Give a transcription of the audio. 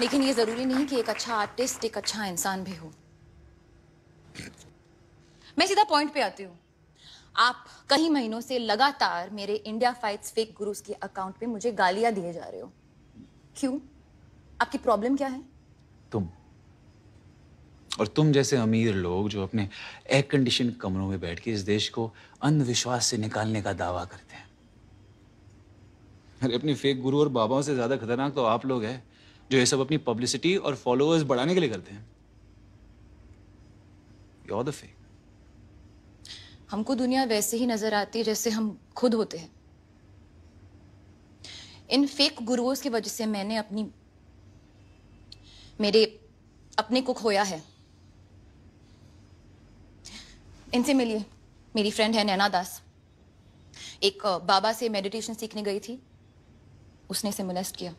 लेकिन ये जरूरी नहीं कि एक अच्छा आर्टिस्ट एक अच्छा इंसान भी हो मैं सीधा पॉइंट पे आती हूँ आप कई महीनों से लगातार मेरे इंडिया फाइट्स फेक गुरुज के अकाउंट पे मुझे गालियां दिए जा रहे हो क्यों आपकी प्रॉब्लम क्या है तुम और तुम जैसे अमीर लोग जो अपने एयर कंडीशन कमरों में बैठ के इस देश को अंधविश्वास से निकालने का दावा करते हैं अरे अपने फेक गुरु और बाबाओं से ज्यादा खतरनाक तो आप लोग हैं जो ये सब अपनी पब्लिसिटी और फॉलोअर्स बढ़ाने के लिए करते हैं हमको दुनिया वैसे ही नजर आती है जैसे हम खुद होते हैं इन फेक गुरुओं की वजह से मैंने अपनी मेरे अपने को खोया है इनसे मिलिए मेरी फ्रेंड है नैना दास एक बाबा से मेडिटेशन सीखने गई थी उसने इसे मोलेस्ट किया